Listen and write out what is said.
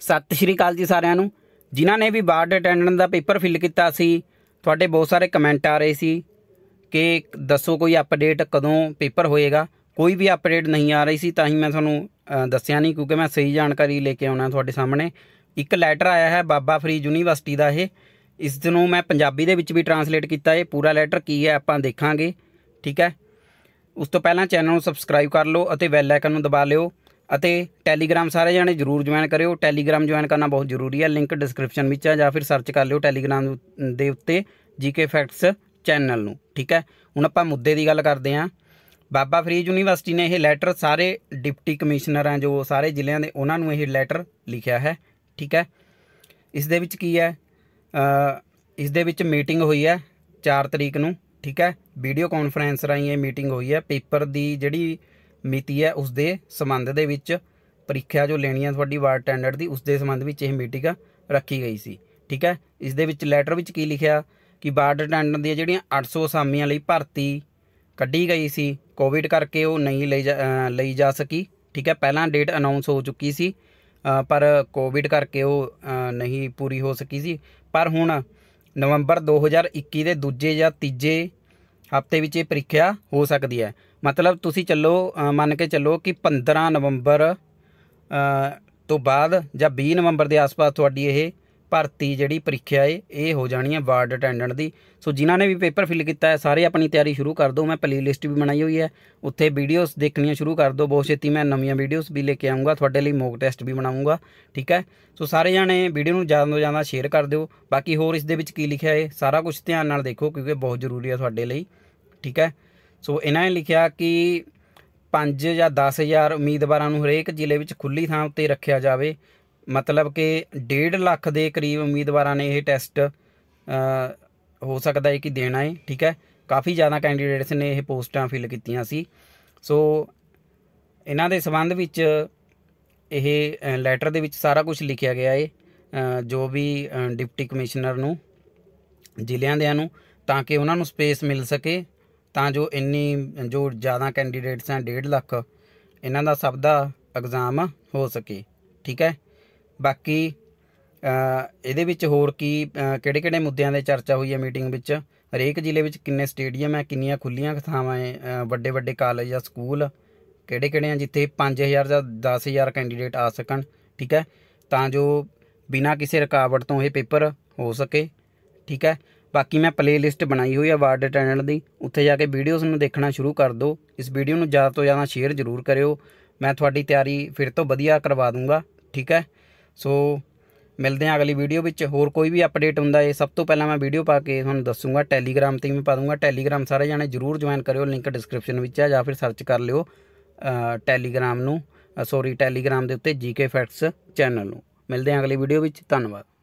ਸਤਿ ਸ਼੍ਰੀ ਅਕਾਲ ਜੀ ਸਾਰਿਆਂ ਨੂੰ ਜਿਨ੍ਹਾਂ ਨੇ ਵੀ ਬਾਰਡ ਅਟੈਂਡੈਂਟ ਦਾ ਪੇਪਰ ਫਿਲ ਕੀਤਾ ਸੀ ਤੁਹਾਡੇ ਬਹੁਤ ਸਾਰੇ ਕਮੈਂਟ ਆ ਰਹੇ ਸੀ ਕਿ ਦੱਸੋ ਕੋਈ ਅਪਡੇਟ ਕਦੋਂ ਪੇਪਰ ਹੋਏਗਾ ਕੋਈ ਵੀ ਅਪਡੇਟ ਨਹੀਂ ਆ ਰਹੀ ਸੀ ਤਾਂ ਹੀ ਮੈਂ ਤੁਹਾਨੂੰ ਦੱਸਿਆ ਨਹੀਂ ਕਿਉਂਕਿ ਮੈਂ ਸਹੀ ਜਾਣਕਾਰੀ ਲੈ ਕੇ ਆਉਣਾ ਤੁਹਾਡੇ ਸਾਹਮਣੇ ਇੱਕ ਲੈਟਰ ਆਇਆ ਹੈ ਬਾਬਾ ਫਰੀਦ ਯੂਨੀਵਰਸਿਟੀ ਦਾ ਇਹ ਇਸ ਨੂੰ ਮੈਂ ਪੰਜਾਬੀ ਦੇ ਵਿੱਚ ਵੀ ਟਰਾਂਸਲੇਟ ਕੀਤਾ ਹੈ ਪੂਰਾ ਲੈਟਰ ਕੀ ਹੈ ਆਪਾਂ ਦੇਖਾਂਗੇ ਠੀਕ ਹੈ ਉਸ ਤੋਂ ਪਹਿਲਾਂ ਚੈਨਲ ਨੂੰ ਸਬਸਕ੍ਰਾਈਬ ਕਰ ਲਓ ਅਤੇ ਬੈਲ ਆਈਕਨ ਨੂੰ ਦਬਾ ਲਿਓ ਅਤੇ ਟੈਲੀਗ੍ਰਾਮ ਸਾਰੇ ਜਣੇ ਜਰੂਰ ਜੁਆਇਨ ਕਰਿਓ ਟੈਲੀਗ੍ਰਾਮ ਜੁਆਇਨ ਕਰਨਾ ਬਹੁਤ ਜ਼ਰੂਰੀ ਹੈ ਲਿੰਕ ਡਿਸਕ੍ਰਿਪਸ਼ਨ ਵਿੱਚ ਹੈ ਜਾਂ ਫਿਰ ਸਰਚ ਕਰ ਲਿਓ ਟੈਲੀਗ੍ਰਾਮ ਦੇ ਉੱਤੇ ਜੀਕੇ ਫੈਕਟਸ ਚੈਨਲ ਨੂੰ ਠੀਕ ਹੈ ਹੁਣ ਆਪਾਂ ਮੁੱਦੇ ਦੀ ਗੱਲ ਕਰਦੇ ਹਾਂ ਬਾਬਾ ਫਰੀਦ ਯੂਨੀਵਰਸਿਟੀ ਨੇ ਇਹ ਲੈਟਰ ਸਾਰੇ ਡਿਪਟੀ ਕਮਿਸ਼ਨਰਾਂ ਜੋ ਸਾਰੇ ਜ਼ਿਲ੍ਹਿਆਂ ਦੇ ਉਹਨਾਂ ਨੂੰ ਇਹ ਲੈਟਰ ਲਿਖਿਆ ਹੈ ਠੀਕ ਹੈ ਇਸ ਦੇ ਵਿੱਚ ਕੀ ਹੈ ਇਸ ਦੇ ਵਿੱਚ ਮੀਟਿੰਗ ਹੋਈ ਹੈ 4 ਤਰੀਕ ਨੂੰ ਠੀਕ ਹੈ ਵੀਡੀਓ ਕਾਨਫਰੰਸ ਰਾਹੀਂ ਇਹ ਮੀਟਿੰਗ ਹੋਈ ਹੈ ਪੇਪਰ ਦੀ ਜਿਹੜੀ ਮਿਤੀ ਹੈ ਉਸ ਦੇ ਸੰਬੰਧ ਦੇ ਵਿੱਚ ਪ੍ਰੀਖਿਆ ਜੋ ਲੈਣੀ ਹੈ ਤੁਹਾਡੀ ਵਾਰਡ ਟੈਂਡਰ ਦੀ ਉਸ ਦੇ ਸੰਬੰਧ ਵਿੱਚ ਇਹ ਮੀਟਿੰਗ ਰੱਖੀ ਗਈ ਸੀ ਠੀਕ ਹੈ ਇਸ ਦੇ ਵਿੱਚ ਲੈਟਰ ਵਿੱਚ ਕੀ ਲਿਖਿਆ ਕਿ ਵਾਰਡ ਅਟੈਂਡੈਂਟ ਦੀ ਜਿਹੜੀਆਂ 800 ਅਸਾਮੀਆਂ ਲਈ ਭਰਤੀ ਕੱਢੀ ਗਈ ਸੀ ਕੋਵਿਡ ਕਰਕੇ ਉਹ ਨਹੀਂ ਲਈ ਲਈ ਜਾ ਸਕੀ ਠੀਕ ਹੈ ਪਹਿਲਾਂ ਡੇਟ ਅਨਾਉਂਸ ਹੋ ਚੁੱਕੀ ਸੀ ਪਰ ਕੋਵਿਡ ਕਰਕੇ ਉਹ ਨਹੀਂ ਪੂਰੀ ਹੋ ਸਕੀ ਸੀ ਪਰ ਹੁਣ ਨਵੰਬਰ 2021 ਦੇ ਦੂਜੇ ਜਾਂ ਤੀਜੇ ਹਫਤੇ ਵਿੱਚ ਇਹ ਪ੍ਰੀਖਿਆ ਹੋ ਸਕਦੀ ਹੈ ਮਤਲਬ ਤੁਸੀਂ ਚੱਲੋ ਮੰਨ ਕੇ ਚੱਲੋ ਕਿ 15 ਨਵੰਬਰ ਤੋਂ ਬਾਅਦ ਜਾਂ 20 ਨਵੰਬਰ ਦੇ ਆਸ-ਪਾਸ ਤੁਹਾਡੀ ਇਹ ਭਰਤੀ ਜਿਹੜੀ ਪ੍ਰੀਖਿਆ ਏ ਇਹ ਹੋ ਜਾਣੀ ਹੈ ਵਾਰਡ ਅਟੈਂਡੈਂਟ ਦੀ ਸੋ ਜਿਨ੍ਹਾਂ ਨੇ ਵੀ ਪੇਪਰ ਫਿਲ ਕੀਤਾ ਹੈ ਸਾਰੇ ਆਪਣੀ ਤਿਆਰੀ ਸ਼ੁਰੂ ਕਰ ਦਿਓ ਮੈਂ ਪਲੇਲਿਸਟ ਵੀ ਬਣਾਈ ਹੋਈ ਹੈ ਉੱਥੇ ਵੀਡੀਓਜ਼ ਦੇਖਣੀਆਂ ਸ਼ੁਰੂ ਕਰ ਦਿਓ ਬਹੁਤ ਛੇਤੀ ਮੈਂ ਨਵੀਆਂ ਵੀਡੀਓਜ਼ ਵੀ ਲੈ ਕੇ ਆਉਂਗਾ ਤੁਹਾਡੇ ਲਈ ਮੌਕ ਟੈਸਟ ਵੀ ਬਣਾਉਂਗਾ ਠੀਕ ਹੈ ਸੋ ਸਾਰੇ ਜਾਣੇ ਵੀਡੀਓ ਨੂੰ ਜ਼ਿਆਦਾ ਤੋਂ ਜ਼ਿਆਦਾ ਸ਼ੇਅਰ ਕਰ ਦਿਓ ਬਾਕੀ ਹੋਰ ਇਸ ਦੇ ਵਿੱਚ ਕੀ ਲਿਖਿਆ ਏ ਸਾਰਾ ਕੁਝ ਧਿਆਨ ਨਾਲ ਦੇਖੋ ਕਿਉਂਕਿ ਬਹੁਤ ਜ਼ਰੂਰੀ ਹੈ ਤੁਹਾਡੇ ਲਈ ਠੀਕ ਹੈ ਸੋ ਇਹਨਾਂ ਨੇ ਲਿਖਿਆ ਕਿ 5 ਜਾਂ 10000 ਉਮੀਦਵਾਰਾਂ ਨੂੰ ਹਰੇਕ ਜ਼ਿਲ੍ਹੇ ਵਿੱਚ ਖੁੱਲੀ ਥਾਂ ਉੱਤੇ ਰੱਖਿਆ ਜਾਵੇ ਮਤਲਬ ਕਿ 1.5 ਲੱਖ ਦੇ ਕਰੀਬ ਉਮੀਦਵਾਰਾਂ ਨੇ ਇਹ ਟੈਸਟ ਹੋ ਸਕਦਾ ਹੈ ਕਿ ਦੇਣਾ ਹੈ ਠੀਕ ਹੈ ਕਾਫੀ ਜ਼ਿਆਦਾ ਕੈਂਡੀਡੇਟਸ ਨੇ ਇਹ ਪੋਸਟਾਂ ਫਿਲ ਕੀਤੀਆਂ ਸੀ ਸੋ ਇਹਨਾਂ ਦੇ ਸੰਬੰਧ ਵਿੱਚ ਇਹ ਲੈਟਰ ਦੇ ਵਿੱਚ ਸਾਰਾ ਕੁਝ ਲਿਖਿਆ ਗਿਆ ਹੈ ਜੋ ਵੀ ਡਿਪਟੀ ਕਮਿਸ਼ਨਰ ਨੂੰ ਜ਼ਿਲ੍ਹਿਆਂ ਦੇ ਨੂੰ ਤਾਂ ਕਿ ਉਹਨਾਂ ਨੂੰ ਸਪੇਸ ਮਿਲ ਸਕੇ ਤਾਂ ਜੋ ਇੰਨੀ ਜੋ ਜ਼ਿਆਦਾ ਕੈਂਡੀਡੇਟਸ ਆ 1.5 ਲੱਖ ਇਹਨਾਂ ਦਾ ਸਭ ਦਾ ਐਗਜ਼ਾਮ ਹੋ ਸਕੇ ਠੀਕ ਹੈ ਬਾਕੀ ਇਹਦੇ ਵਿੱਚ ਹੋਰ ਕੀ ਕਿਹੜੇ ਕਿਹੜੇ ਮੁੱਦਿਆਂ ਦੇ ਚਰਚਾ ਹੋਈ ਹੈ ਮੀਟਿੰਗ ਵਿੱਚ ਹਰੇਕ ਜ਼ਿਲ੍ਹੇ ਵਿੱਚ ਕਿੰਨੇ ਸਟੇਡੀਅਮ ਹੈ ਕਿੰਨੀਆਂ ਖੁੱਲੀਆਂ ਥਾਵਾਂ ਹੈ ਵੱਡੇ ਵੱਡੇ ਕਾਲਜ ਜਾਂ ਸਕੂਲ ਕਿਹੜੇ ਕਿਹੜੇ ਆ ਜਿੱਥੇ 5000 ਜਾਂ 10000 ਕੈਂਡੀਡੇਟ ਆ ਸਕਣ ਠੀਕ ਹੈ ਤਾਂ ਜੋ ਬਿਨਾਂ ਕਿਸੇ ਰੁਕਾਵਟ ਤੋਂ ਇਹ ਪੇਪਰ ਹੋ ਸਕੇ ਠੀਕ ਹੈ ਬਾਕੀ ਮੈਂ ਪਲੇਲਿਸਟ ਬਣਾਈ ਹੋਈ ਹੈ ਵਾਰਡ ਅਟੈਂਡੈਂਟ ਦੀ ਉੱਥੇ ਜਾ ਕੇ ਵੀਡੀਓਸ ਨੂੰ ਦੇਖਣਾ ਸ਼ੁਰੂ ਕਰ ਦਿਓ ਇਸ ਵੀਡੀਓ ਨੂੰ ਜ਼ਿਆਦਾ ਤੋਂ ਜ਼ਿਆਦਾ ਸ਼ੇਅਰ ਜ਼ਰੂਰ ਕਰਿਓ ਮੈਂ ਤੁਹਾਡੀ ਤਿਆਰੀ ਫਿਰ ਤੋਂ ਵਧੀਆ ਕਰਵਾ ਦੂੰਗਾ ਠੀਕ ਹੈ ਸੋ ਮਿਲਦੇ ਹਾਂ ਅਗਲੀ ਵੀਡੀਓ ਵਿੱਚ ਹੋਰ ਕੋਈ ਵੀ ਅਪਡੇਟ ਹੁੰਦਾ ਹੈ ਸਭ ਤੋਂ ਪਹਿਲਾਂ ਮੈਂ ਵੀਡੀਓ ਪਾ ਕੇ ਤੁਹਾਨੂੰ ਦੱਸੂਗਾ ਟੈਲੀਗ੍ਰਾਮ ਤੇ ਵੀ ਪਾ ਦੂੰਗਾ ਟੈਲੀਗ੍ਰਾਮ ਸਾਰੇ ਜਾਣੇ ਜ਼ਰੂਰ ਜੁਆਇਨ ਕਰਿਓ ਲਿੰਕ ਡਿਸਕ੍ਰਿਪਸ਼ਨ ਵਿੱਚ ਹੈ ਜਾਂ ਫਿਰ ਸਰਚ ਕਰ ਲਿਓ ਟੈਲੀਗ੍ਰਾਮ ਨੂੰ ਸੌਰੀ ਟੈਲੀਗ੍ਰਾਮ ਦੇ ਉੱਤੇ ਜੀਕੇ ਫੈਕਟਸ ਚੈਨਲ ਨੂੰ ਮਿਲਦੇ ਹਾਂ ਅਗਲੀ ਵੀਡੀਓ ਵਿੱਚ ਧੰਨਵਾਦ